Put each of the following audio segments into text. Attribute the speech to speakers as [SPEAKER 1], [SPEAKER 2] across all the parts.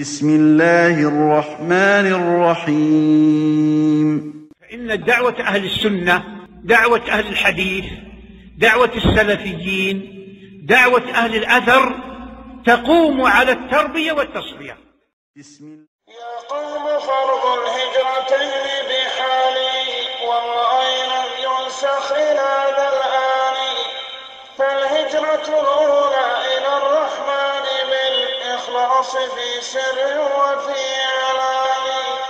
[SPEAKER 1] بسم الله الرحمن الرحيم فإن دعوة أهل السنة دعوة أهل الحديث دعوة السلفيين دعوة أهل الأثر تقوم على التربية والتصفية بسم الله يا قوم فرض الهجرتين بحالي والله لم ينسخ هذا الآن فالهجرة الأولى العرش في سر وفي علان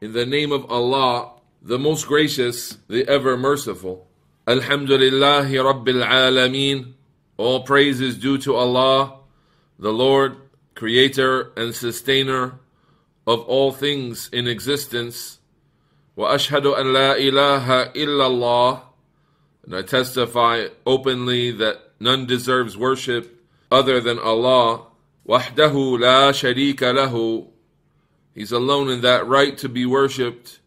[SPEAKER 1] In the name of Allah, the most gracious, the ever merciful. Alhamdulillah Rabbil Alameen. All praise is due to Allah, the Lord, creator and sustainer of all things in existence. وأشهد أن لا إله إلا الله. And I testify openly that None deserves worship other than Allah. Wahdahu la sharika lahu. He's alone in that right to be worshipped.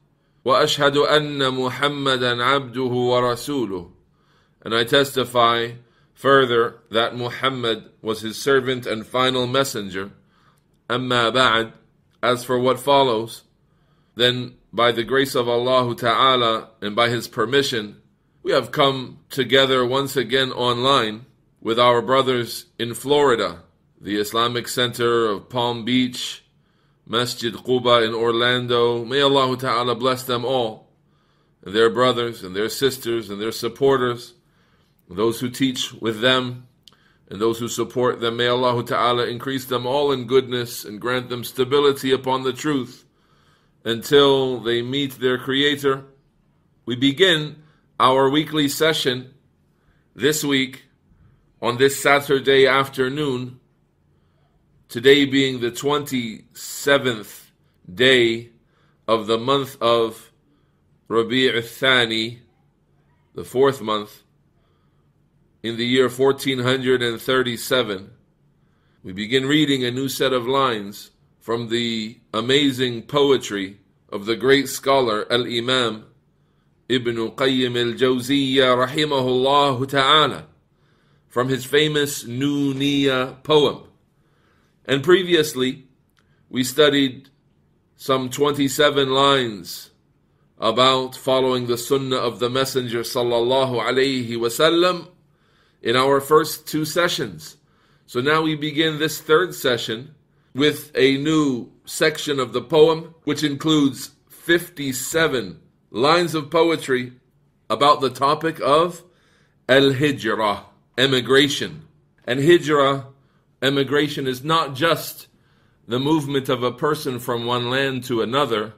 [SPEAKER 1] وأشهد أن محمدا عبده ورسوله And I testify further that Muhammad was his servant and final messenger. أما بعد As for what follows, then by the grace of Allah Ta'ala and by His permission, we have come together once again online with our brothers in Florida, the Islamic Center of Palm Beach, Masjid Quba in Orlando. May Allah Ta'ala bless them all, and their brothers and their sisters and their supporters, and those who teach with them, and those who support them. May Allah Ta'ala increase them all in goodness and grant them stability upon the truth until they meet their Creator. We begin our weekly session this week on this Saturday afternoon, today being the 27th day of the month of Rabi' Thani, the fourth month, in the year 1437. We begin reading a new set of lines from the amazing poetry of the great scholar Al Imam Ibn Qayyim al-Jawziyya rahimahullah ta'ala from his famous Nuniya poem. And previously, we studied some 27 lines about following the sunnah of the Messenger sallallahu alaihi wasallam in our first two sessions. So now we begin this third session with a new section of the poem, which includes 57 lines of poetry about the topic of al hijrah, emigration. And hijrah, emigration, is not just the movement of a person from one land to another,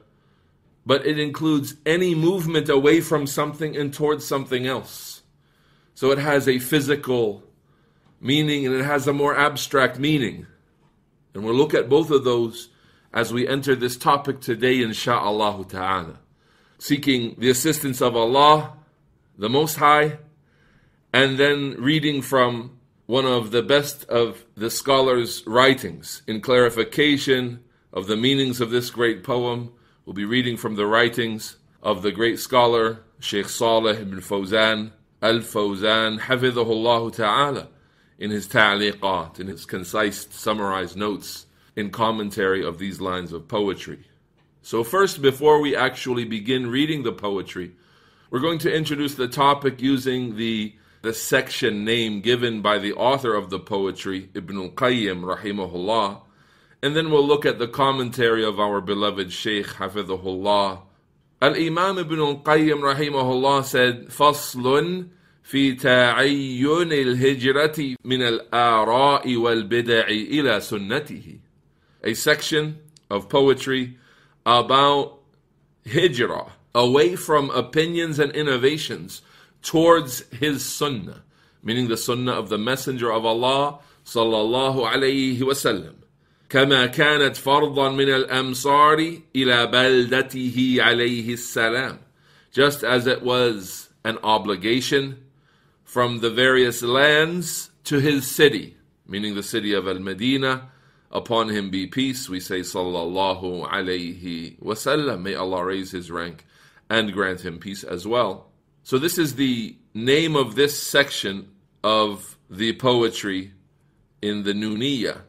[SPEAKER 1] but it includes any movement away from something and towards something else. So it has a physical meaning and it has a more abstract meaning. And we'll look at both of those as we enter this topic today, insha'Allah ta'ala seeking the assistance of Allah, the Most High, and then reading from one of the best of the scholar's writings in clarification of the meanings of this great poem. We'll be reading from the writings of the great scholar Sheikh Saleh ibn Fawzan al Fawzan, Hafidhullah Ta'ala, in his ta'liqat, in his concise summarized notes in commentary of these lines of poetry. So, first, before we actually begin reading the poetry, we're going to introduce the topic using the, the section name given by the author of the poetry, Ibn al Qayyim, rahimahullah, and then we'll look at the commentary of our beloved Shaykh, hafidhullah. Al Imam Ibn al Qayyim, rahimahullah, said, Faslun في تعين الهجرة من الآراء والبدع إلى سنته. A section of poetry about hijrah, away from opinions and innovations towards his sunnah, meaning the sunnah of the Messenger of Allah sallallahu alayhi wasallam. كما كانت فرضا من الأمصار إلى بلدته عليه السلام just as it was an obligation from the various lands to his city meaning the city of al madinah Upon him be peace, we say Sallallahu Alaihi Wasallam. May Allah raise his rank and grant him peace as well. So, this is the name of this section of the poetry in the Nuniya,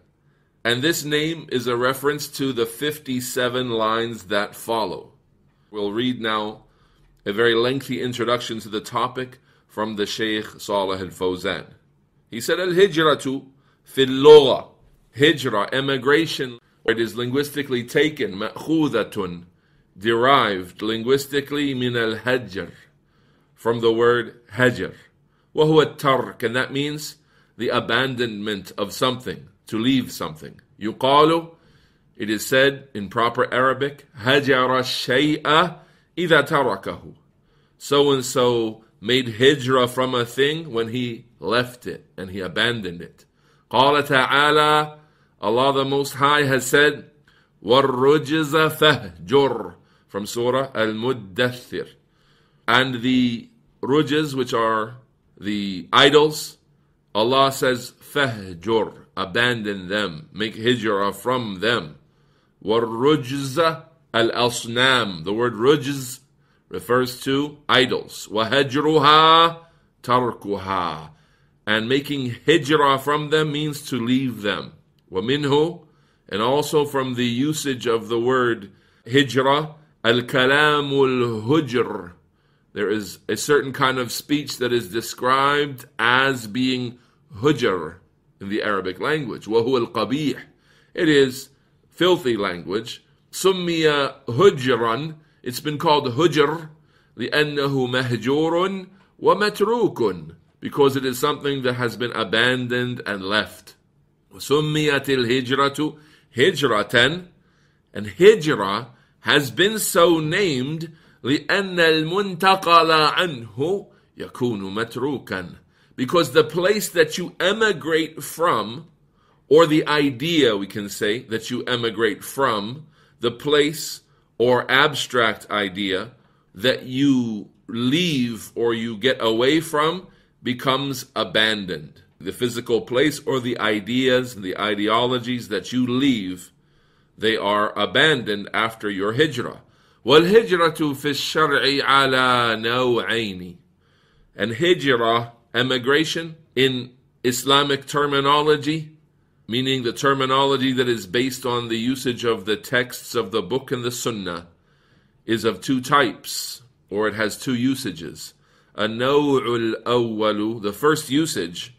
[SPEAKER 1] And this name is a reference to the 57 lines that follow. We'll read now a very lengthy introduction to the topic from the Shaykh Saleh al Fawzan. He said, Al Hijratu fil Hijra emigration, it is linguistically taken, ma'khudatun, derived linguistically min al hajr, from the word hajr. وهو الترك, and that means the abandonment of something, to leave something. يقال, it is said in proper Arabic, هجر الشيء إذا تركه. So and so made hijra from a thing when he left it and he abandoned it. قال تعالى Allah the Most High has said, وَالرُّجْزَ فَهْجُرْ from Surah Al-Muddathir. And the rujas, which are the idols, Allah says, فَهْجُرْ abandon them, make hijrah from them. وَالرُّجْزَ al-asnam. The word rujz refers to idols. وَهَجْرُهَا tarkuha. And making hijrah from them means to leave them. ومنه and also from the usage of the word hijra al-kalamul hujr there is a certain kind of speech that is described as being hujr in the Arabic language وهو القبيح it is filthy language سمي هجرا it's been called hujr لأنه مهجور ومتروك because it is something that has been abandoned and left سميت الهجرة هجرة and hijra has been so named لأن المنتقل عنه يكون متروكا because the place that you emigrate from or the idea we can say that you emigrate from the place or abstract idea that you leave or you get away from becomes abandoned the physical place or the ideas and the ideologies that you leave, they are abandoned after your hijrah. والهجرة في الشرع على نوعين and hijrah, emigration, in Islamic terminology, meaning the terminology that is based on the usage of the texts of the book and the sunnah, is of two types, or it has two usages. A naw'ul awwalu, the first usage,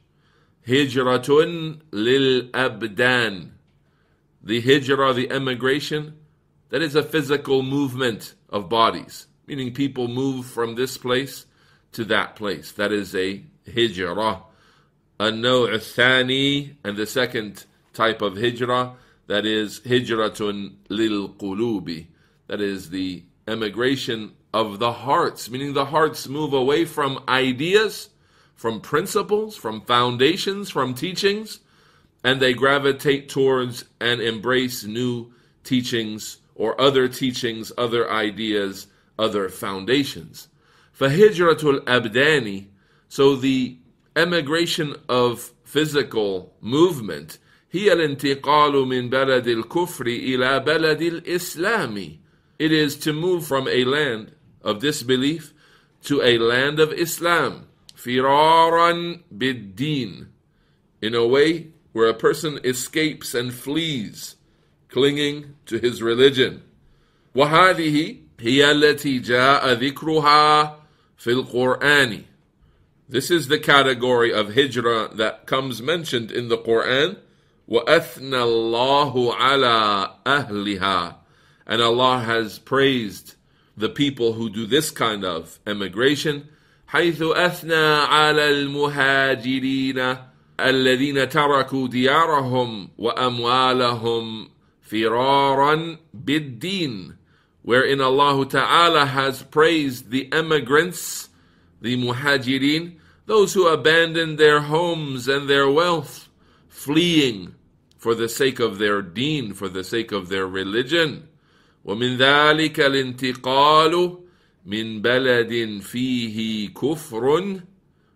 [SPEAKER 1] Hijratun lil abdan. The hijra, the emigration, that is a physical movement of bodies, meaning people move from this place to that place. That is a hijra. an asani, and the second type of hijra, that is hijratun lil qulubi. That is the emigration of the hearts, meaning the hearts move away from ideas from principles, from foundations, from teachings, and they gravitate towards and embrace new teachings or other teachings, other ideas, other foundations. Fahijratul abdani, so the emigration of physical movement, هي الانتقال in baladil kufri ila baladil الإسلام. It is to move from a land of disbelief to a land of Islam. Firaran biddin, in a way where a person escapes and flees, clinging to his religion. وهذه هي التي جاء ذكرها fil القرآن. This is the category of hijrah that comes mentioned in the Quran. Wa ethna عَلَىٰ أَهْلِهَا And Allah has praised the people who do this kind of emigration حيث أثنى على المهاجرين الذين تركوا ديارهم وأموالهم فرارا بالدين wherein Allah Ta'ala has praised the emigrants, the muhajirin, those who abandoned their homes and their wealth, fleeing for the sake of their deen, for the sake of their religion. ومن ذلك الانتقال من بلد فيه كفر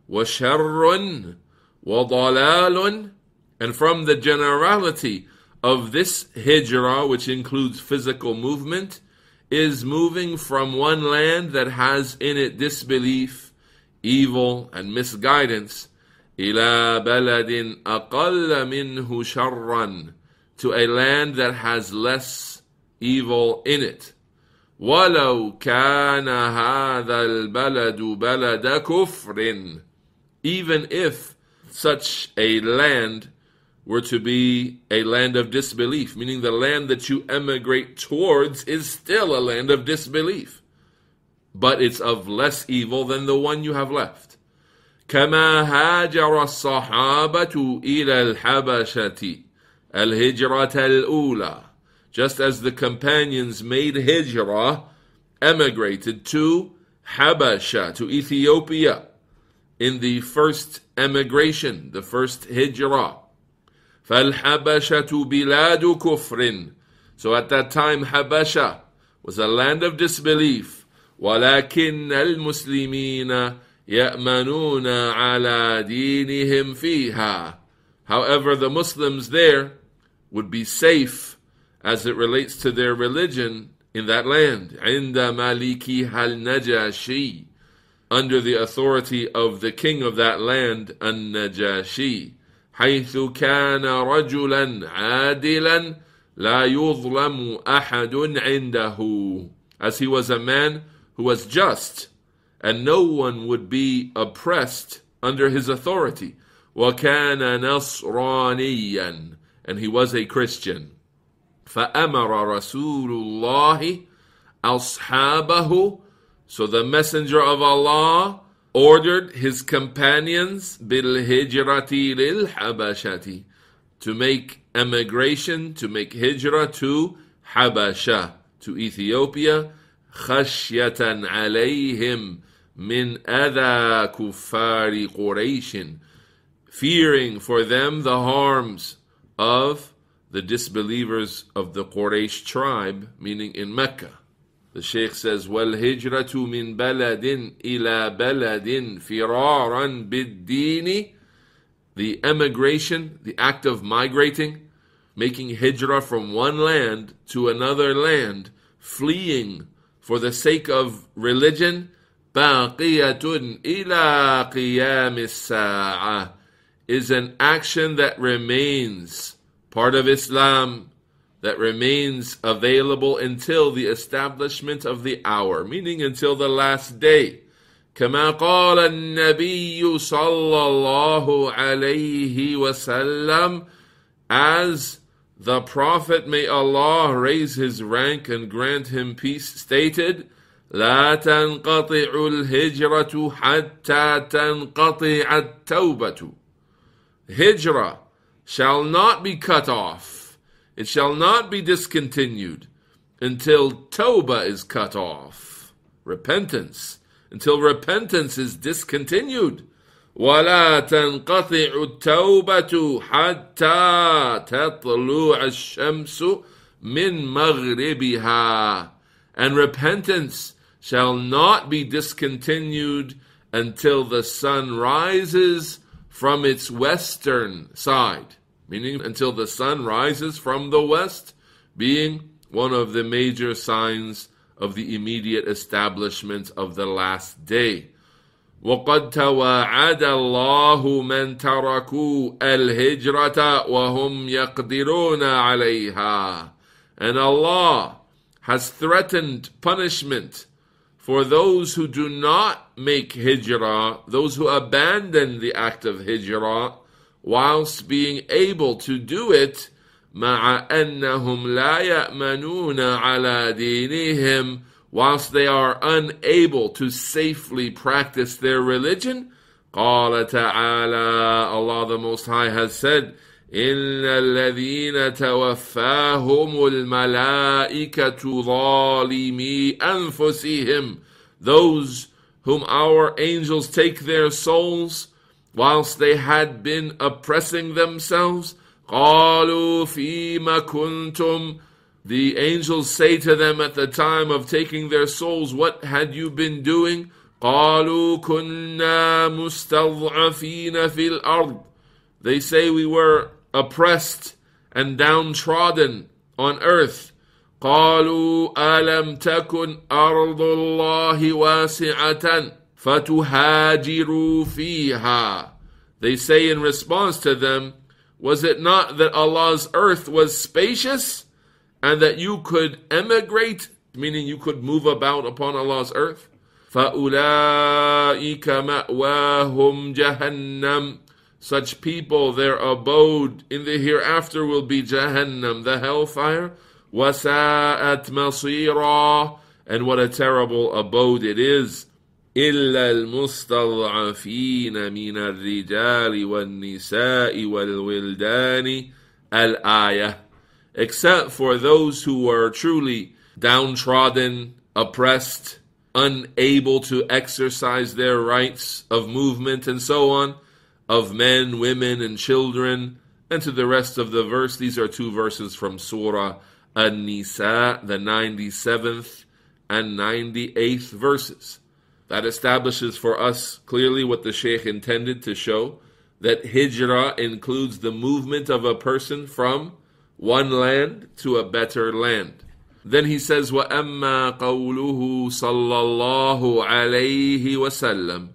[SPEAKER 1] وشر وضلال and from the generality of this hijrah which includes physical movement is moving from one land that has in it disbelief evil and misguidance إلى بلد أقل منه شرًّا to a land that has less evil in it. ولو كان هذا البلد بلد كفر even if such a land were to be a land of disbelief, meaning the land that you emigrate towards is still a land of disbelief, but it's of less evil than the one you have left. كما هاجر الصحابة إلى الحبشة الهجرة الأولى just as the companions made hijrah, emigrated to Habasha, to Ethiopia, in the first emigration, the first hijrah. فَالْحَبَشَةُ بِلَادُ كُفْرٍ So at that time, Habasha was a land of disbelief. وَلَكِنَّ الْمُسْلِمِينَ يَأْمَنُونَ عَلَى دِينِهِمْ فِيهَا However, the Muslims there would be safe as it relates to their religion in that land. Inda Maliki Hal Najashi, under the authority of the king of that land, An Najashi. حيث كان رجلا عادلا لا يظلم أحد عنده as he was a man who was just and no one would be oppressed under his authority وكان نصرانيا and he was a Christian فأمر رسول الله أصحابه So the Messenger of Allah ordered his companions بالهجرة للحبشة to make emigration, to make hijrah to Habasha, to Ethiopia خشية عليهم من أذى كفار قريش fearing for them the harms of the disbelievers of the Quraysh tribe, meaning in Mecca. The Shaykh says, min مِنْ ila إِلَى firaran bid Dini, The emigration, the act of migrating, making hijrah from one land to another land, fleeing for the sake of religion, Baqiyatun ila قيام is an action that remains part of Islam that remains available until the establishment of the hour, meaning until the last day. كما قال النبي صلى الله عليه وسلم as the Prophet may Allah raise his rank and grant him peace stated لا تنقطع الهجرة حتى تنقطع التوبة Hijrah shall not be cut off, it shall not be discontinued until Toba is cut off. Repentance. Until repentance is discontinued. ولا تنقطع التوبة حتى تطلع الشمس من مغربها and repentance shall not be discontinued until the sun rises from its western side, meaning until the sun rises from the west, being one of the major signs of the immediate establishment of the last day. وقد تواعد الله من تركوا الهجرة وهم يقدرون عليها. And Allah has threatened punishment for those who do not make hijrah, those who abandon the act of hijrah, whilst being able to do it, مع أنهم لا على دينهم whilst they are unable to safely practice their religion قال تعالى Allah the Most High has said ان الذين توفاهم الملائكه ظالمي انفسهم those whom our angels take their souls whilst they had been oppressing themselves قالوا فيما كنتم the angels say to them at the time of taking their souls what had you been doing قالوا كنا مستضعفين في الارض they say we were oppressed and downtrodden on earth. قالوا ألم تكن أرض الله واسعة فتهاجروا فيها They say in response to them, Was it not that Allah's earth was spacious and that you could emigrate, meaning you could move about upon Allah's earth? فأولئك مأواهم جهنم such people, their abode in the hereafter will be Jahannam, the hellfire. Wasa'at مَصِيرًا And what a terrible abode it is. إلا المستضعفين من الرجال والنساء والولدان الآية except for those who were truly downtrodden, oppressed, unable to exercise their rights of movement and so on of men, women, and children. And to the rest of the verse, these are two verses from Surah An-Nisa, the 97th and 98th verses. That establishes for us clearly what the Sheikh intended to show, that hijrah includes the movement of a person from one land to a better land. Then he says, وَأَمَّا قَوْلُهُ صَلَّى اللَّهُ عَلَيْهِ وَسَلَّمَ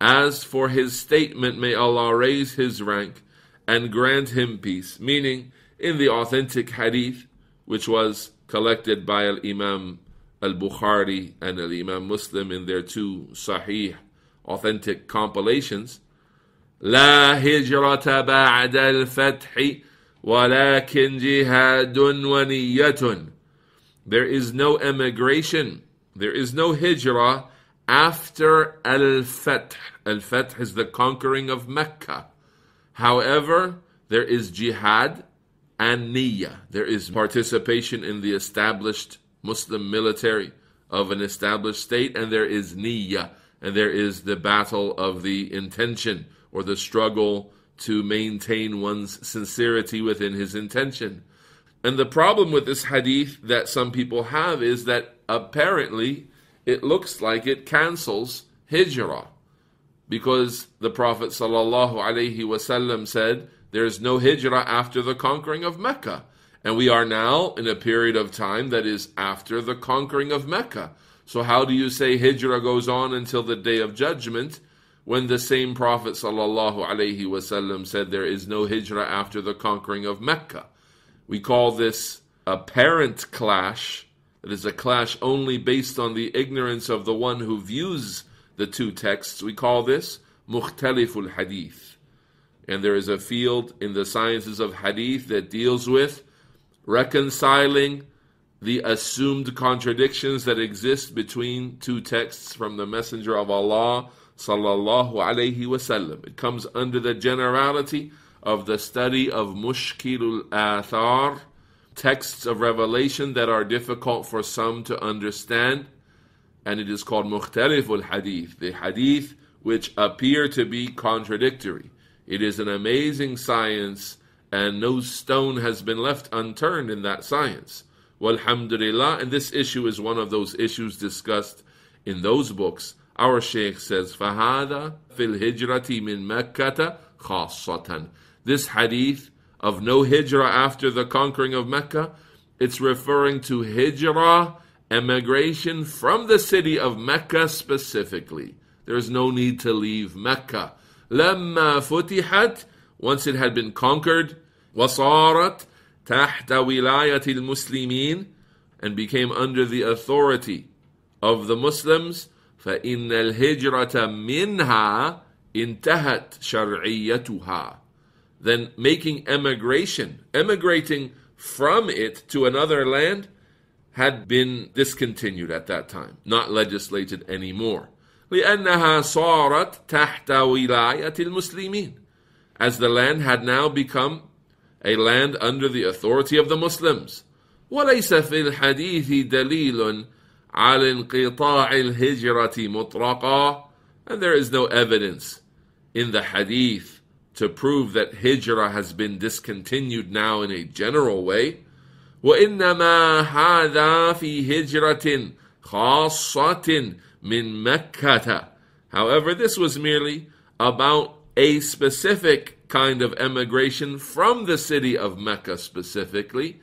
[SPEAKER 1] as for his statement, may Allah raise his rank and grant him peace. Meaning, in the authentic hadith, which was collected by Al Imam Al Bukhari and Al Imam Muslim in their two Sahih authentic compilations, لا هجرة بعد الفتح ولكن جهاد ونية. There is no emigration, there is no hijrah after al-fath. Al Fat is the conquering of Mecca. However, there is jihad and niyyah. There is participation in the established Muslim military of an established state, and there is niyyah, and there is the battle of the intention or the struggle to maintain one's sincerity within his intention. And the problem with this hadith that some people have is that apparently it looks like it cancels hijrah because the Prophet ﷺ said, There is no hijrah after the conquering of Mecca. And we are now in a period of time that is after the conquering of Mecca. So, how do you say hijrah goes on until the day of judgment when the same Prophet ﷺ said there is no hijrah after the conquering of Mecca? We call this apparent clash. It is a clash only based on the ignorance of the one who views the two texts. We call this Mukhtaliful Hadith. And there is a field in the sciences of Hadith that deals with reconciling the assumed contradictions that exist between two texts from the Messenger of Allah sallallahu alaihi wasallam. It comes under the generality of the study of mushkilul athar, texts of revelation that are difficult for some to understand and it is called Mukhtariful Hadith, the Hadith which appear to be contradictory. It is an amazing science, and no stone has been left unturned in that science. Walhamdulillah, and this issue is one of those issues discussed in those books. Our Shaykh says, Fahada fil hijrati min Makkata khassatan. This hadith of no hijrah after the conquering of Mecca, it's referring to hijrah emigration from the city of Mecca specifically. There is no need to leave Mecca. لما فتحت once it had been conquered وصارت تحت ولاية المسلمين and became under the authority of the Muslims فإن الهجرة منها انتهت شرعيتها then making emigration, emigrating from it to another land had been discontinued at that time, not legislated anymore. لأنها صارت تحت ولاية المسلمين as the land had now become a land under the authority of the Muslims. وليس في الحديث دليل على انقطاع الهجرة مطرقا, and there is no evidence in the hadith to prove that hijrah has been discontinued now in a general way. وإنما هذا في هجرة خاصة من مكة However, this was merely about a specific kind of emigration from the city of Mecca specifically,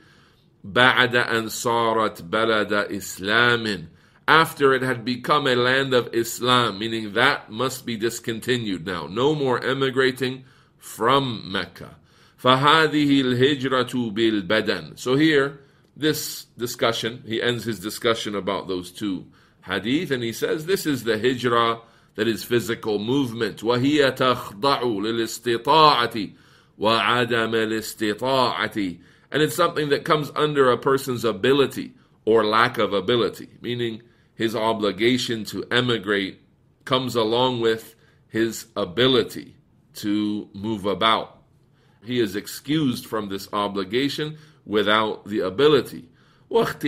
[SPEAKER 1] بعد أن صارت بلد إسلام after it had become a land of Islam, meaning that must be discontinued now. No more emigrating from Mecca. فَهَذِهِ الْهِجْرَةُ بِالْبَدَنِ So here, this discussion, he ends his discussion about those two hadith, and he says this is the hijrah, that is physical movement. وَهِيَ تَخْضَعُ لِلْإِسْتِطَاعَةِ وَعَدَمَ الْإِسْتِطَاعَةِ And it's something that comes under a person's ability or lack of ability, meaning his obligation to emigrate comes along with his ability to move about he is excused from this obligation without the ability. And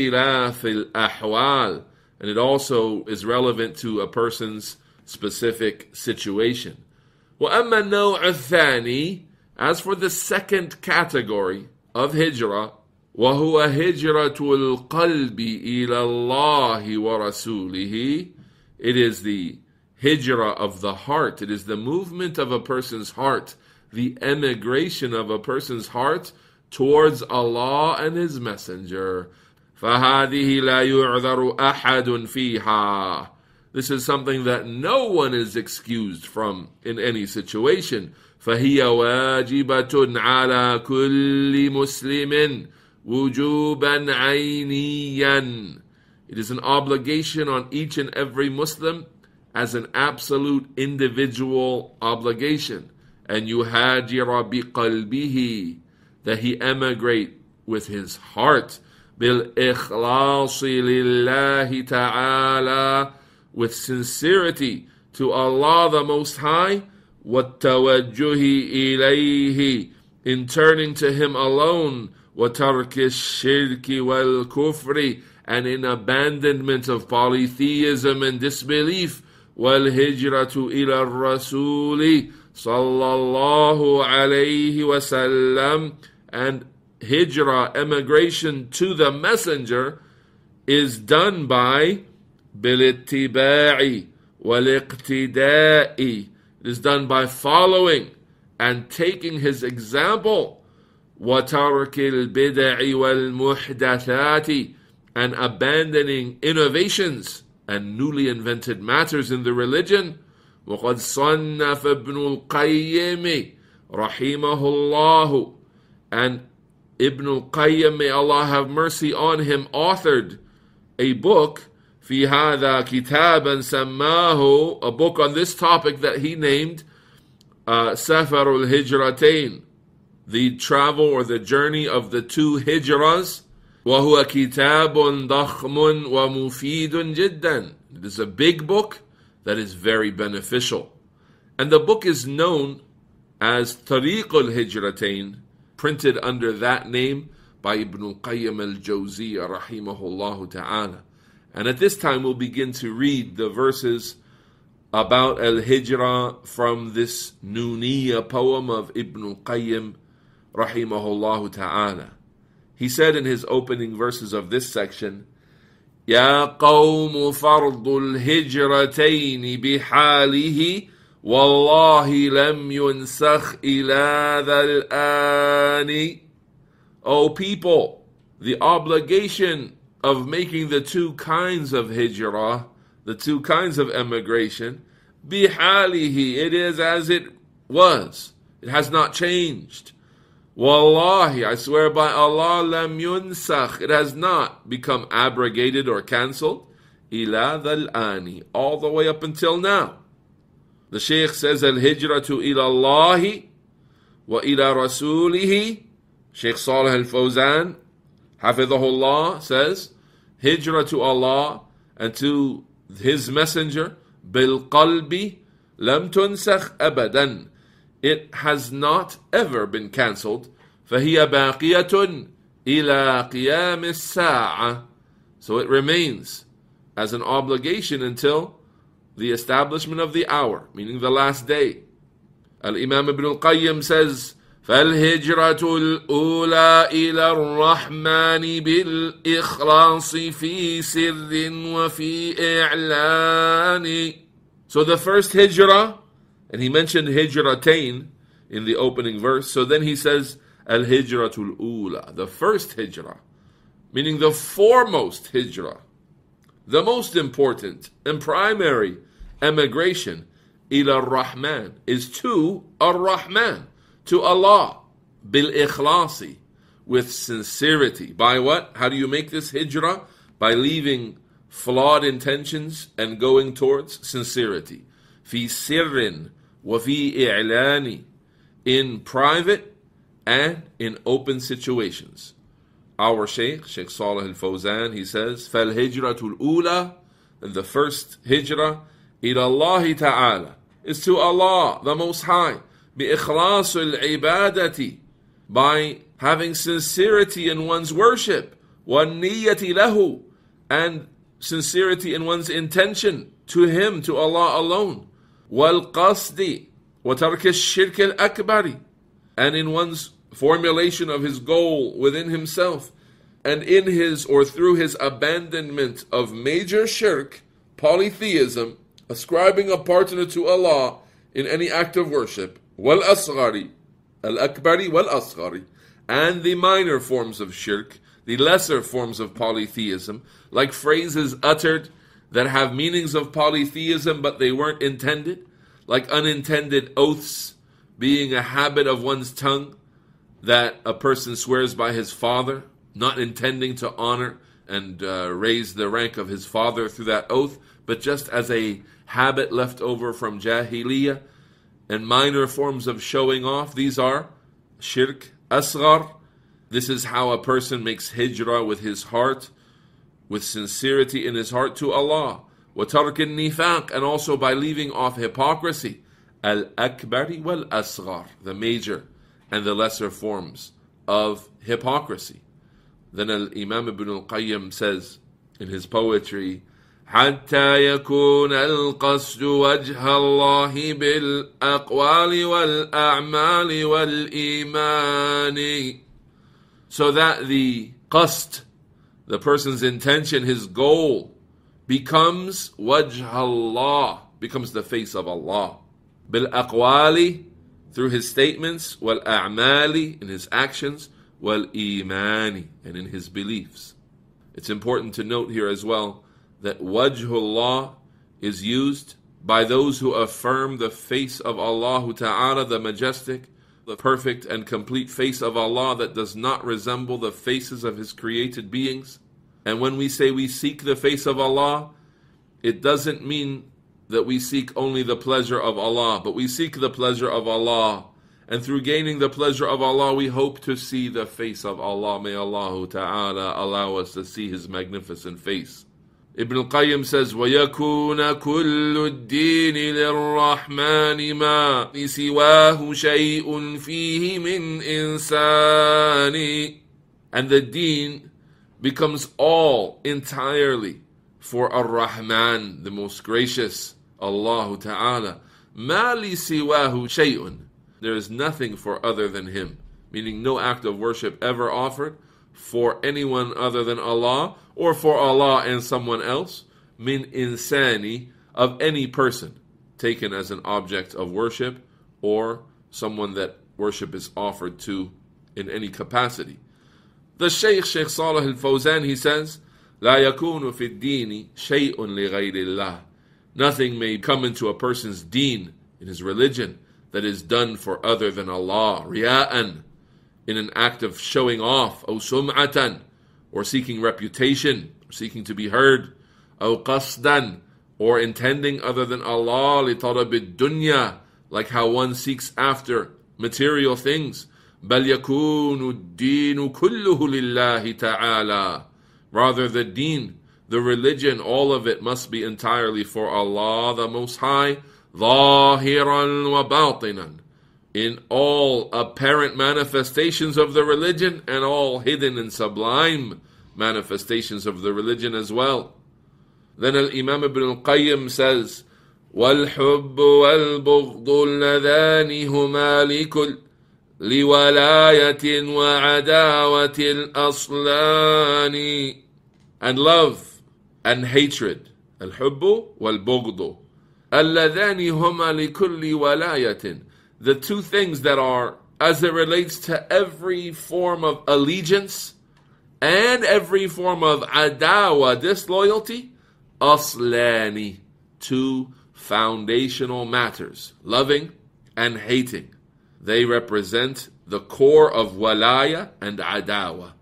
[SPEAKER 1] it also is relevant to a person's specific situation. As for the second category of hijrah, وهو هجرة القلب إلى الله ورسوله It is the hijrah of the heart. It is the movement of a person's heart the emigration of a person's heart towards Allah and His Messenger. فَهَذِهِ لَا يُعْذَرُ أَحَدٌ فِيهَا This is something that no one is excused from in any situation. فَهِيَ وَاجِبَةٌ عَلَى كُلِّ مُسْلِمٍ وُجُوبًا عَيْنِيًّا It is an obligation on each and every Muslim as an absolute individual obligation and yuhajira biqalbihi, that he emigrate with his heart, bil'ikhlasi lillahi ta'ala, with sincerity to Allah the Most High, وَالتَّوَجُّهِ إِلَيْهِ in turning to Him alone, وَتَرْكِ الشِّرْكِ وَالْكُفْرِ and in abandonment of polytheism and disbelief, وَالْهِجْرَةُ إِلَى الرَّسُولِ sallallahu alayhi wasallam and hijrah emigration to the messenger is done by بالاتباع والاقتداء it is done by following and taking his example وترك البدع والمحدثات and abandoning innovations and newly invented matters in the religion وقد صنف ابن القيم رحمه الله and إبن القيم qayyim may Allah have mercy on him, authored a book, في هذا كتابا سماه, a book on this topic that he named uh, الهجرتين the travel or the journey of the two hijras, وهو كتاب ضخم ومفيد جدا. It is a big book that is very beneficial. And the book is known as Tariq al Hijratain, printed under that name by Ibn al Qayyim al Jawziyah, rahimahullah ta'ala. And at this time, we'll begin to read the verses about al Hijra from this Nuniya poem of Ibn al Qayyim, rahimahullah ta'ala. He said in his opening verses of this section, يا قوم فرض الهجرتين بحاله والله لم ينسخ إلى ذا الآن O people, the obligation of making the two kinds of hijrah, the two kinds of emigration, bihalihi, it is as it was. It has not changed. Wallahi, I swear by Allah, lam yunsakh. It has not become abrogated or cancelled. Ila ani, all the way up until now. The Shaykh says, Al hijratu ila Allahi wa ila rasulihi. Shaykh al Fawzan, Hafidhullah, says, Hijra to Allah and to His Messenger, bil qalbi, lam tunsakh abadan. It has not ever been cancelled. إِلَىٰ قِيَامِ السَّاعَةِ So it remains as an obligation until the establishment of the hour, meaning the last day. Al-Imam Ibn al-Qayyim says, فالهجرة الأولى إلى الرحمن بالإخلاص في سر وفي إعلان So the first hijrah and he mentioned hijratain in the opening verse. So then he says, Al hijratul ula, the first hijrah, meaning the foremost hijrah, the most important and primary emigration, ila Rahman, is to Ar Rahman, to Allah, bil ikhlasi, with sincerity. By what? How do you make this hijrah? By leaving flawed intentions and going towards sincerity. Fi sirrin, وفي إعلاني in private and in open situations. Our Shaykh, Shaykh Saleh al Fawzan, he says, فَالْهِجْرَةُ الْأُولَى And the first hijrah, إِلَى اللَّهِ تَعَالَى is to Allah, the Most High, بِإِخْلَاصُ الْعِبَادَةِ by having sincerity in one's worship, وَالنِّيَّةِ لَهُ and sincerity in one's intention to Him, to Allah alone. والقصد وترك الشرك الأكبر and in one's formulation of his goal within himself and in his or through his abandonment of major shirk, polytheism, ascribing a partner to Allah in any act of worship, wal asghari, al akbari and the minor forms of shirk, the lesser forms of polytheism, like phrases uttered that have meanings of polytheism, but they weren't intended, like unintended oaths being a habit of one's tongue that a person swears by his father, not intending to honor and uh, raise the rank of his father through that oath, but just as a habit left over from Jahiliyyah and minor forms of showing off. These are shirk asghar. This is how a person makes hijrah with his heart with sincerity in his heart to Allah, وَتَرْكِ nifaq, and also by leaving off hypocrisy, al-akbari wal-asghar, the major and the lesser forms of hypocrisy. Then Imam Ibn al-Qayyim says in his poetry, حتى يكون القصد وجه الله بالأقوال والأعمال والإيمان so that the qasd the person's intention, his goal, becomes wajh Allah, becomes the face of Allah. Bil aqwali, through his statements, wal a'mali, in his actions, wal imani, and in his beliefs. It's important to note here as well that wajhullah is used by those who affirm the face of Allah Ta'ala, the majestic, the perfect and complete face of Allah that does not resemble the faces of His created beings, and when we say we seek the face of Allah, it doesn't mean that we seek only the pleasure of Allah, but we seek the pleasure of Allah. And through gaining the pleasure of Allah, we hope to see the face of Allah. May Allah Ta'ala allow us to see His magnificent face. Ibn al-Qayyim says, وَيَكُونَ كُلُّ الدِّينِ لِلرَّحْمَنِ مَا سِوَاهُ شَيْءٌ فِيهِ مِنْ إِنسَانِ And the deen becomes all entirely for Ar-Rahman, the most gracious, Allah Ta'ala. Mali siwahu shay'un. There is nothing for other than Him, meaning no act of worship ever offered for anyone other than Allah or for Allah and someone else, min insani, of any person taken as an object of worship or someone that worship is offered to in any capacity. The Shaykh, Shaykh Salah al-Fawzan, he says, لا يكون في الدين شيء لغير الله. Nothing may come into a person's deen, in his religion, that is done for other than Allah, riya'an, in an act of showing off, أو سمعةً, or seeking reputation, or seeking to be heard, أو قصدًا, or intending other than Allah, لطلب الدنيا, like how one seeks after material things, بل يكون الدين كله لله تعالى Rather, the deen, the religion, all of it must be entirely for Allah the Most High, ظاهرا وباطنا, in all apparent manifestations of the religion and all hidden and sublime manifestations of the religion as well. Then Al-Imam Ibn Al-Qayyim says, وَالْحُبُّ وَالْبُغْضُ اللَّذَانِ هُمَا لِكُلٍّ لولاية وعداوة الأصلان and love and hatred الحب والبغض اللذان هما لكل ولاية the two things that are as it relates to every form of allegiance and every form of adawa disloyalty aslani two foundational matters loving and hating they represent the core of walaya and adawa,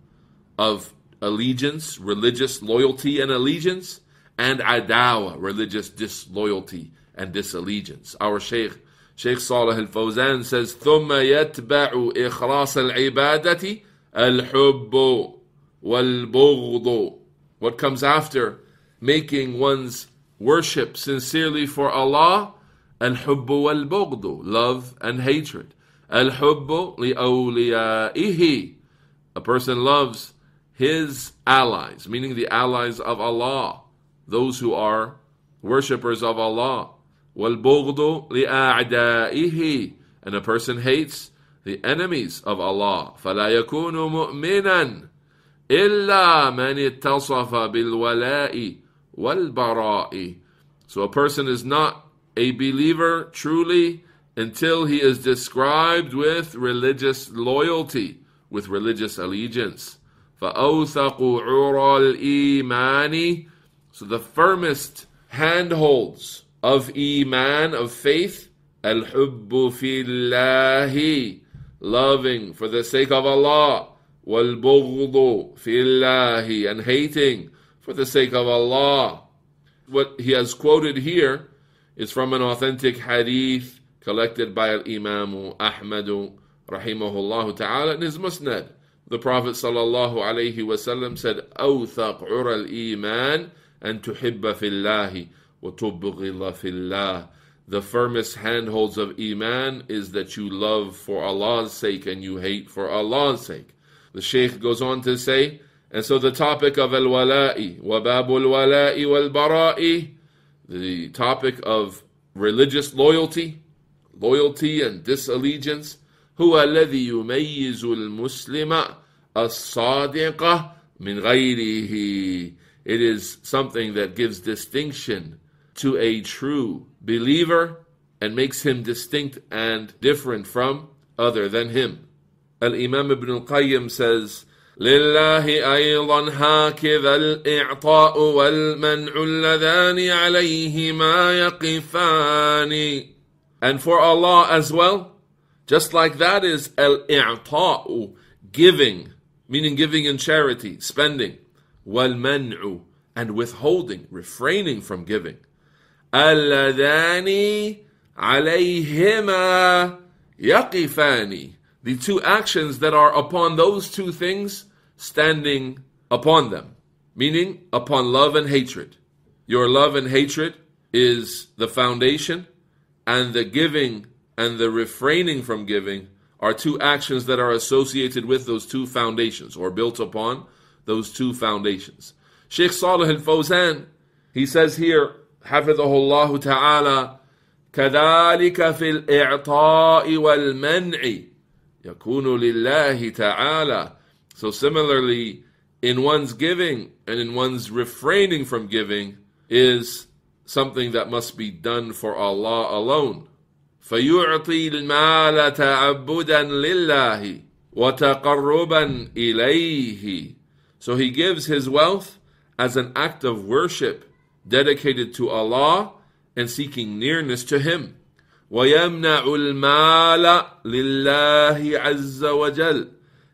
[SPEAKER 1] of allegiance, religious loyalty and allegiance, and adawa, religious disloyalty and disallegiance. Our Shaykh, Shaykh Salih al Fawzan says, ثم يتبع إخلاص العبادة الحب والبغض. What comes after making one's worship sincerely for Allah? الحب والبغض, love and hatred. Al hubbu li'awliyaihi. A person loves his allies, meaning the allies of Allah, those who are worshippers of Allah. Wal bughdu li'a'daihi. And a person hates the enemies of Allah. فَلَا يَكُونُ مُؤْمِنًا إِلَّا مَنِ اتصف بِالْوَلَاءِ وَالْبَرَاءِ So a person is not a believer truly until he is described with religious loyalty, with religious allegiance. So the firmest handholds of iman, of faith, الْحُبُّ فِي اللَّهِ Loving for the sake of Allah, وَالْبُغْضُ فِي اللَّهِ And hating for the sake of Allah. What he has quoted here is from an authentic hadith collected by Imam Ahmad rahimahullah ta'ala in his Musnad. The Prophet sallallahu alayhi wasallam said, "Awthaq al-iman and tuhibba fillahi wa tubghila fillah." The firmest handholds of iman is that you love for Allah's sake and you hate for Allah's sake. The Shaykh goes on to say, and so the topic of al-wala'i wa babul wala'i wal bara'i, the topic of religious loyalty loyalty and disallegiance هو الذي يميز المسلم الصادق من غيره It is something that gives distinction to a true believer and makes him distinct and different from other than him. Al-Imam Ibn qayyim says, لله أيضا هكذا الإعطاء والمنع اللذان عليهما يقفان and for Allah as well. Just like that is al-i'ta'u, giving, meaning giving in charity, spending. Wal-man'u, and withholding, refraining from giving. Alladani alayhima yaqifani. The two actions that are upon those two things, standing upon them. Meaning, upon love and hatred. Your love and hatred is the foundation and the giving and the refraining from giving are two actions that are associated with those two foundations or built upon those two foundations. Sheikh Salih al Fawzan, he says here, Hafidhullah Ta'ala, كذلك في الإعطاء والمنع يكون لله تعالى So similarly, in one's giving and in one's refraining from giving is something that must be done for Allah alone. فيعطي المال تعبدا لله وتقربا إليه So he gives his wealth as an act of worship dedicated to Allah and seeking nearness to Him. وَيَمْنَعُ الْمَالَ لِلَّهِ عَزَّ وَجَلَّ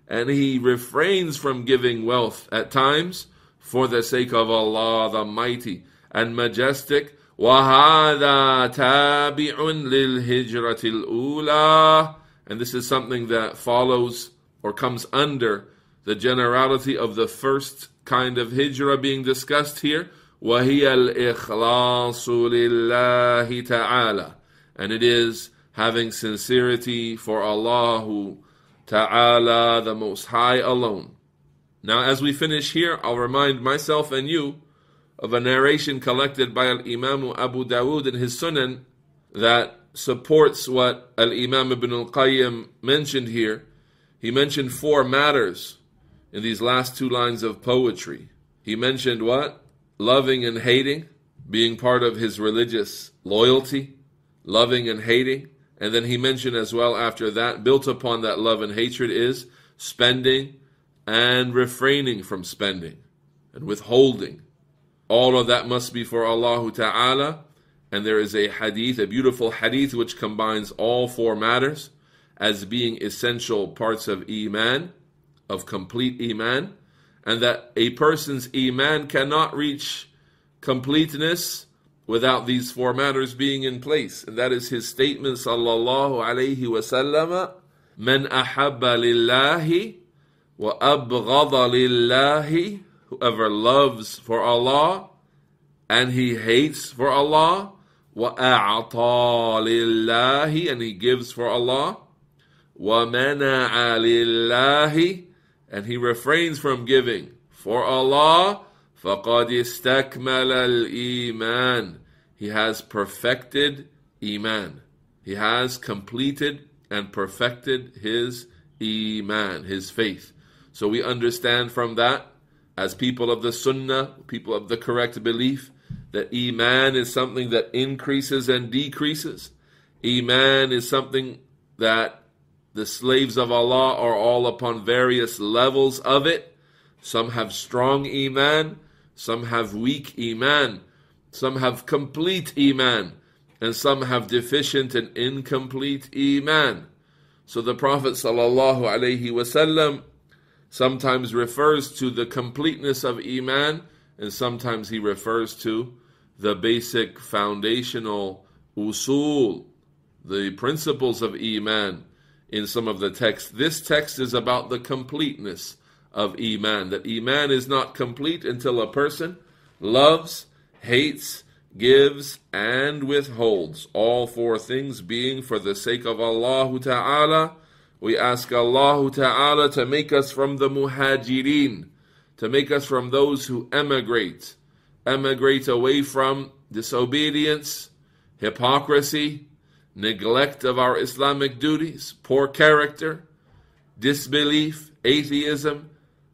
[SPEAKER 1] And he refrains from giving wealth at times for the sake of Allah the Mighty and majestic. وَهَذَا تَابِعٌ لِلْهِجْرَةِ الْأُولَى And this is something that follows or comes under the generality of the first kind of hijrah being discussed here. وَهِيَ الْإِخْلَاصُ لِلَّهِ تَعَالَى And it is having sincerity for Allah Ta'ala, the Most High alone. Now as we finish here, I'll remind myself and you of a narration collected by Al Imam Abu Dawud in his Sunan that supports what Al Imam Ibn Al Qayyim mentioned here. He mentioned four matters in these last two lines of poetry. He mentioned what? Loving and hating, being part of his religious loyalty, loving and hating. And then he mentioned as well after that, built upon that love and hatred is spending and refraining from spending and withholding all of that must be for Allah Ta'ala. And there is a hadith, a beautiful hadith, which combines all four matters as being essential parts of Iman, of complete Iman, and that a person's Iman cannot reach completeness without these four matters being in place. And that is his statement, sallallahu alayhi wasallam, man ahabba lillahi wa abghada lillahi whoever loves for Allah and he hates for Allah, وَأَعْطَى لِلَّهِ and he gives for Allah, وَمَنَعَ لِلَّهِ and he refrains from giving for Allah, فَقَدْ al-iman. He has perfected Iman. He has completed and perfected his Iman, his faith. So we understand from that as people of the Sunnah, people of the correct belief, that Iman is something that increases and decreases. Iman is something that the slaves of Allah are all upon various levels of it. Some have strong Iman, some have weak Iman, some have complete Iman, and some have deficient and incomplete Iman. So the Prophet sallallahu alaihi wasallam sometimes refers to the completeness of Iman, and sometimes he refers to the basic foundational usul, the principles of Iman in some of the texts. This text is about the completeness of Iman, that Iman is not complete until a person loves, hates, gives, and withholds, all four things being for the sake of Allah Ta'ala we ask Allah Ta'ala to make us from the muhajirin, to make us from those who emigrate, emigrate away from disobedience, hypocrisy, neglect of our Islamic duties, poor character, disbelief, atheism,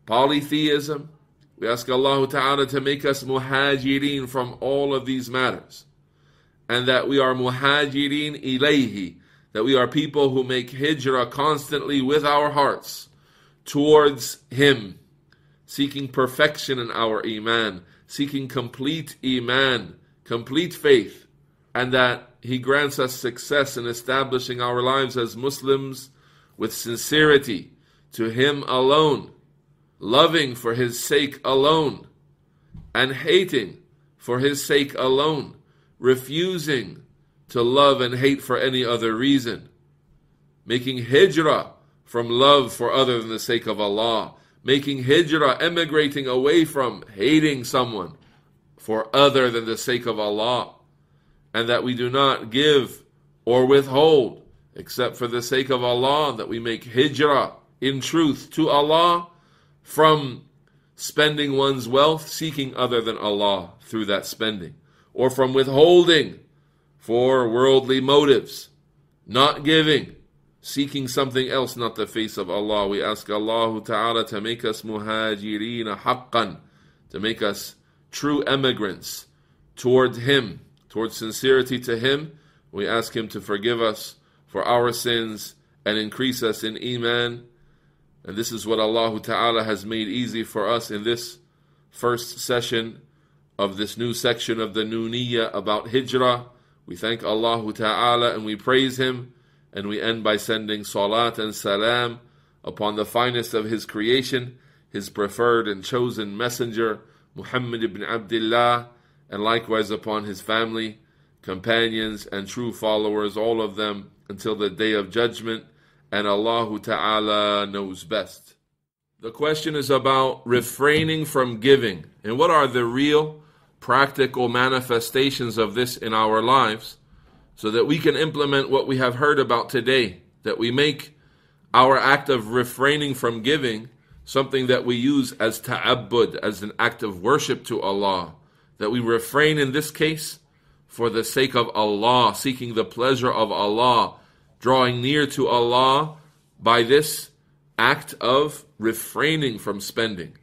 [SPEAKER 1] polytheism. We ask Allah Ta'ala to make us muhajirin from all of these matters, and that we are muhajirin ilayhi that we are people who make hijrah constantly with our hearts towards Him, seeking perfection in our Iman, seeking complete Iman, complete faith, and that He grants us success in establishing our lives as Muslims with sincerity to Him alone, loving for His sake alone, and hating for His sake alone, refusing to love and hate for any other reason, making hijrah from love for other than the sake of Allah, making hijrah, emigrating away from hating someone for other than the sake of Allah, and that we do not give or withhold except for the sake of Allah, that we make hijrah in truth to Allah from spending one's wealth seeking other than Allah through that spending, or from withholding for worldly motives, not giving, seeking something else, not the face of Allah. We ask Allah Ta'ala to make us muhajireen haqqan, to make us true emigrants towards Him, towards sincerity to Him. We ask Him to forgive us for our sins and increase us in Iman. And this is what Allah Ta'ala has made easy for us in this first session of this new section of the new about Hijrah. We thank Allah Ta'ala and we praise Him, and we end by sending salat and salam upon the finest of His creation, His preferred and chosen messenger, Muhammad ibn Abdullah, and likewise upon His family, companions, and true followers, all of them, until the day of judgment, and Allah Ta'ala knows best. The question is about refraining from giving, and what are the real practical manifestations of this in our lives so that we can implement what we have heard about today, that we make our act of refraining from giving something that we use as ta'abbud, as an act of worship to Allah, that we refrain in this case for the sake of Allah, seeking the pleasure of Allah, drawing near to Allah by this act of refraining from spending.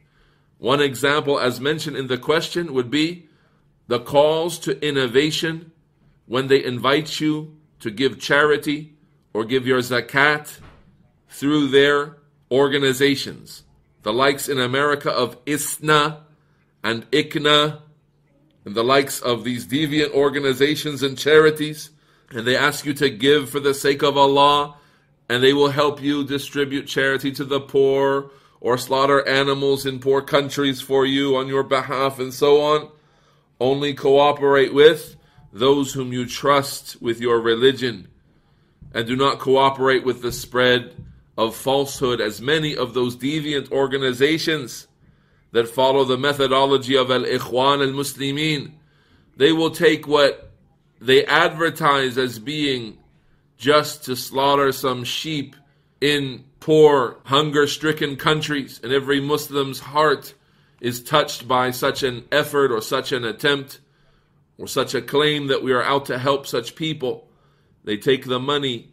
[SPEAKER 1] One example, as mentioned in the question, would be the calls to innovation when they invite you to give charity or give your zakat through their organizations, the likes in America of ISNA and ICNA, and the likes of these deviant organizations and charities, and they ask you to give for the sake of Allah, and they will help you distribute charity to the poor or slaughter animals in poor countries for you on your behalf and so on. Only cooperate with those whom you trust with your religion, and do not cooperate with the spread of falsehood, as many of those deviant organizations that follow the methodology of Al Ikhwan al Muslimin. They will take what they advertise as being just to slaughter some sheep in poor, hunger stricken countries, and every Muslim's heart is touched by such an effort or such an attempt or such a claim that we are out to help such people, they take the money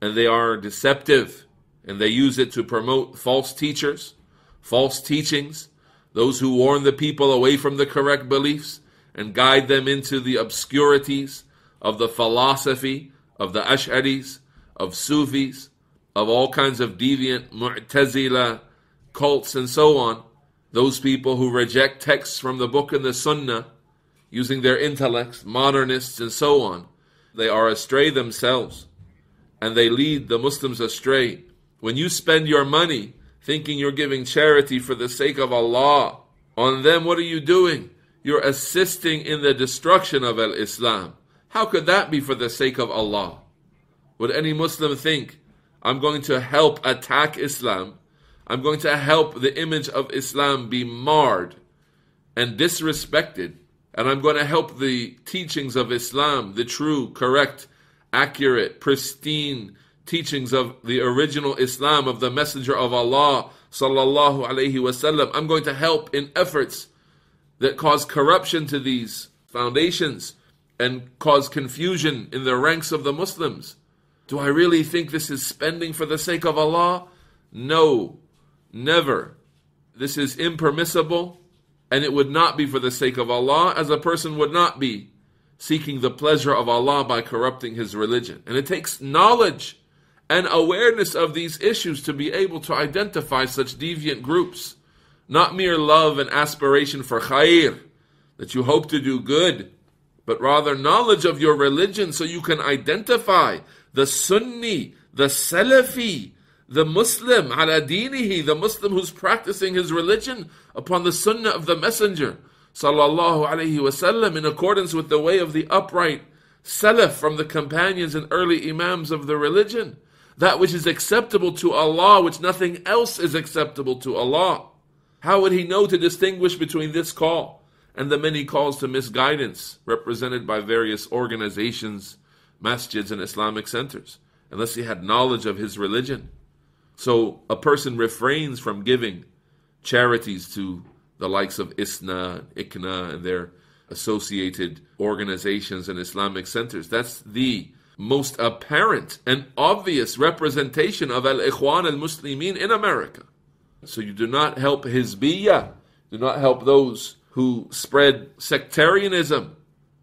[SPEAKER 1] and they are deceptive and they use it to promote false teachers, false teachings, those who warn the people away from the correct beliefs and guide them into the obscurities of the philosophy of the Ash'aris, of Sufis, of all kinds of deviant Mu'tazila cults and so on those people who reject texts from the book and the sunnah using their intellects, modernists, and so on, they are astray themselves and they lead the Muslims astray. When you spend your money thinking you're giving charity for the sake of Allah on them, what are you doing? You're assisting in the destruction of Al Islam. How could that be for the sake of Allah? Would any Muslim think, I'm going to help attack Islam I'm going to help the image of Islam be marred and disrespected. And I'm going to help the teachings of Islam, the true, correct, accurate, pristine teachings of the original Islam of the Messenger of Allah sallallahu alaihi wasallam. I'm going to help in efforts that cause corruption to these foundations and cause confusion in the ranks of the Muslims. Do I really think this is spending for the sake of Allah? No. Never. This is impermissible, and it would not be for the sake of Allah, as a person would not be seeking the pleasure of Allah by corrupting his religion. And it takes knowledge and awareness of these issues to be able to identify such deviant groups. Not mere love and aspiration for khair, that you hope to do good, but rather knowledge of your religion so you can identify the Sunni, the Salafi, the Muslim, ala dinihi, the Muslim who's practicing his religion upon the sunnah of the Messenger, sallallahu alayhi wasallam, in accordance with the way of the upright salaf from the companions and early imams of the religion, that which is acceptable to Allah, which nothing else is acceptable to Allah. How would he know to distinguish between this call and the many calls to misguidance represented by various organizations, masjids, and Islamic centers, unless he had knowledge of his religion? So a person refrains from giving charities to the likes of ISNA, ICNA, and their associated organizations and Islamic centers. That's the most apparent and obvious representation of Al Ikhwan al Muslimin in America. So you do not help Hizbiyah, do not help those who spread sectarianism.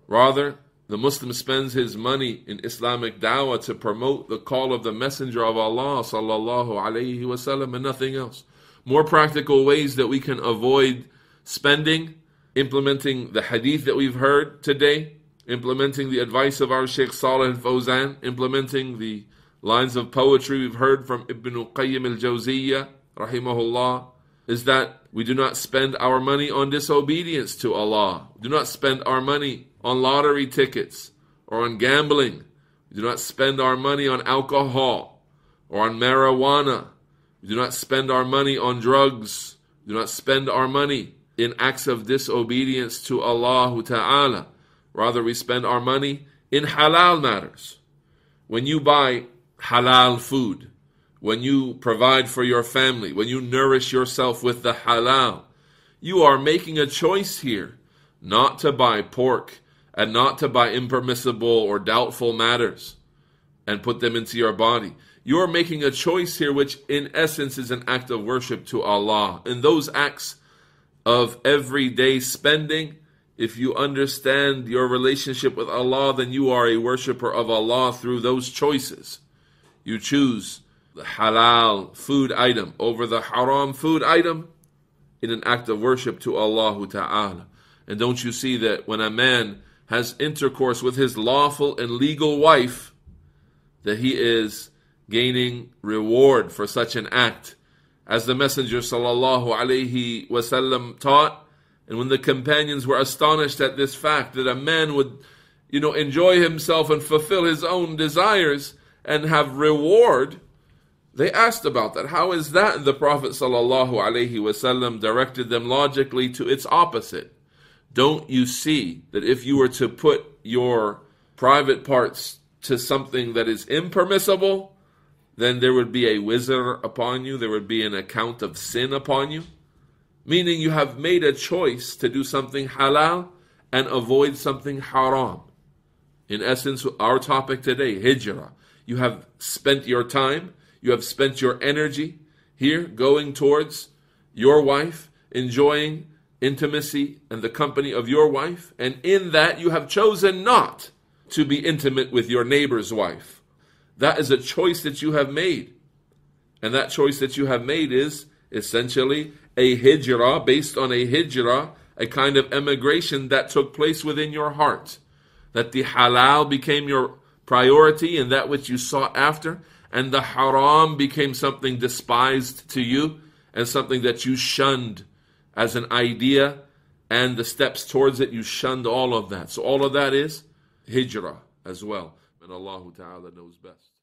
[SPEAKER 1] Rather, the Muslim spends his money in Islamic dawah to promote the call of the Messenger of Allah sallallahu alaihi wasallam and nothing else. More practical ways that we can avoid spending, implementing the hadith that we've heard today, implementing the advice of our Sheikh Salah and Fozan, implementing the lines of poetry we've heard from Ibn Qayyim al-Jawziyyah rahimahullah, is that we do not spend our money on disobedience to Allah. We do not spend our money on lottery tickets or on gambling. We do not spend our money on alcohol or on marijuana. We do not spend our money on drugs. We do not spend our money in acts of disobedience to Allah Ta'ala. Rather, we spend our money in halal matters. When you buy halal food, when you provide for your family, when you nourish yourself with the halal, you are making a choice here not to buy pork and not to buy impermissible or doubtful matters and put them into your body. You are making a choice here, which in essence is an act of worship to Allah. In those acts of everyday spending, if you understand your relationship with Allah, then you are a worshiper of Allah through those choices. You choose the halal food item over the haram food item in an act of worship to Allah Ta'ala. And don't you see that when a man has intercourse with his lawful and legal wife, that he is gaining reward for such an act. As the Messenger sallallahu alaihi wasallam taught, and when the companions were astonished at this fact that a man would, you know, enjoy himself and fulfill his own desires and have reward they asked about that. How is that the Prophet ﷺ directed them logically to its opposite? Don't you see that if you were to put your private parts to something that is impermissible, then there would be a wizard upon you, there would be an account of sin upon you? Meaning you have made a choice to do something halal and avoid something haram. In essence, our topic today, hijrah. You have spent your time you have spent your energy here going towards your wife, enjoying intimacy and the company of your wife, and in that you have chosen not to be intimate with your neighbor's wife. That is a choice that you have made. And that choice that you have made is essentially a hijrah, based on a hijrah, a kind of emigration that took place within your heart. That the halal became your priority and that which you sought after, and the haram became something despised to you and something that you shunned as an idea and the steps towards it, you shunned all of that. So all of that is hijrah as well. And Allah Ta'ala knows best.